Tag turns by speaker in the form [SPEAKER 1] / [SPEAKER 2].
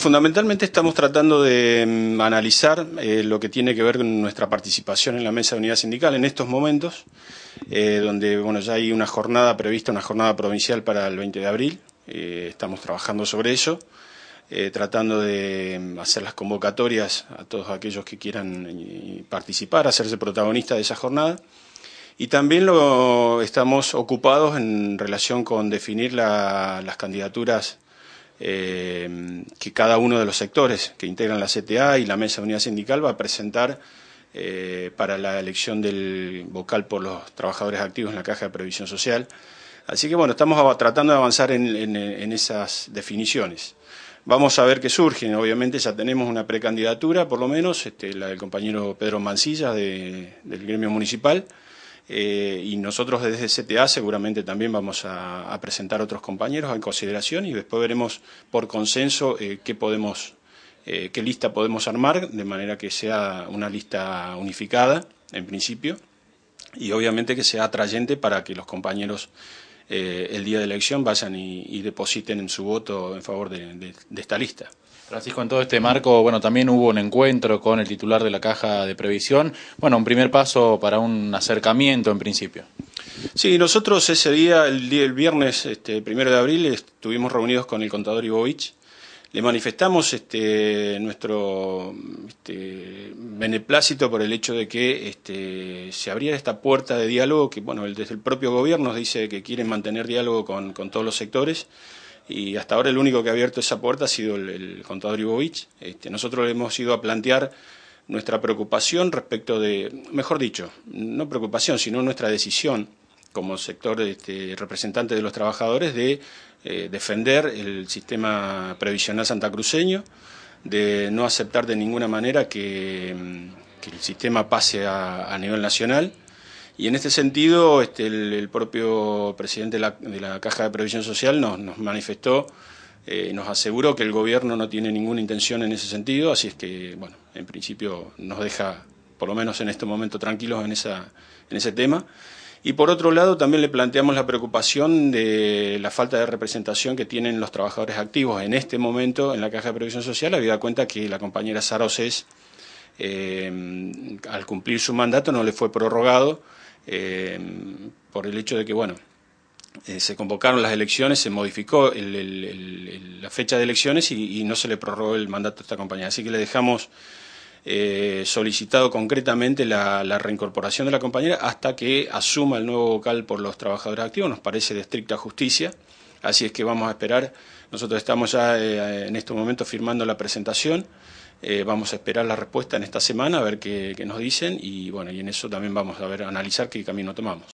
[SPEAKER 1] Fundamentalmente estamos tratando de mm, analizar eh, lo que tiene que ver con nuestra participación en la mesa de unidad sindical en estos momentos, eh, donde bueno ya hay una jornada prevista, una jornada provincial para el 20 de abril. Eh, estamos trabajando sobre eso, tratando de mm, hacer las convocatorias a todos aquellos que quieran participar, hacerse protagonista de esa jornada. Y también lo estamos ocupados en relación con definir las candidaturas que cada uno de los sectores que integran la CTA y la Mesa de Unidad Sindical va a presentar eh, para la elección del vocal por los trabajadores activos en la Caja de Previsión Social. Así que bueno, estamos tratando de avanzar en, esas definiciones. Vamos a ver qué surgen. Obviamente ya tenemos una precandidatura, por lo menos, este, la del compañero Pedro Mancillas del gremio municipal. Eh, y nosotros desde CTA seguramente también vamos a, a presentar otros compañeros en consideración y después veremos por consenso eh, qué podemos, eh, qué lista podemos armar, de manera que sea una lista unificada, en principio, y obviamente que sea atrayente para que los compañeros eh, el día de la elección vayan y, depositen en su voto en favor de, esta lista. Francisco, en todo este marco, bueno, también hubo un encuentro con el titular de la Caja de Previsión. Bueno, un primer paso para un acercamiento en principio. Sí, nosotros ese día, el, el viernes, este, primero de abril, estuvimos reunidos con el contador Ibovich le manifestamos este, nuestro este, beneplácito por el hecho de que este, se abriera esta puerta de diálogo que, bueno, desde el propio gobierno nos dice que quieren mantener diálogo con, todos los sectores y hasta ahora el único que ha abierto esa puerta ha sido el, contador Ibovich. Este, nosotros le hemos ido a plantear nuestra preocupación respecto de, mejor dicho, no preocupación, sino nuestra decisión como sector este, representante de los trabajadores de eh, defender el sistema previsional santacruceño, de no aceptar de ninguna manera que, mm, el sistema pase a, nivel nacional. Y en este sentido, este, el, propio presidente de la, Caja de Previsión Social nos, manifestó eh, nos aseguró que el gobierno no tiene ninguna intención en ese sentido, así es que, bueno, en principio nos deja, por lo menos en este momento, tranquilos en, esa, en ese tema. Y por otro lado, también le planteamos la preocupación de la falta de representación que tienen los trabajadores activos en este momento en la Caja de Previsión Social, habida cuenta que la compañera Saroses, eh, al cumplir su mandato, no le fue prorrogado eh, por el hecho de que, bueno, eh, se convocaron las elecciones, se modificó la fecha de elecciones y, no se le prorrogó el mandato a esta compañera. Así que le dejamos eh, solicitado concretamente la, reincorporación de la compañera hasta que asuma el nuevo vocal por los trabajadores activos, nos parece de estricta justicia, así es que vamos a esperar, nosotros estamos ya eh, en este momento firmando la presentación, eh, vamos a esperar la respuesta en esta semana, a ver qué, nos dicen y bueno, y en eso también vamos a ver, a analizar qué camino tomamos.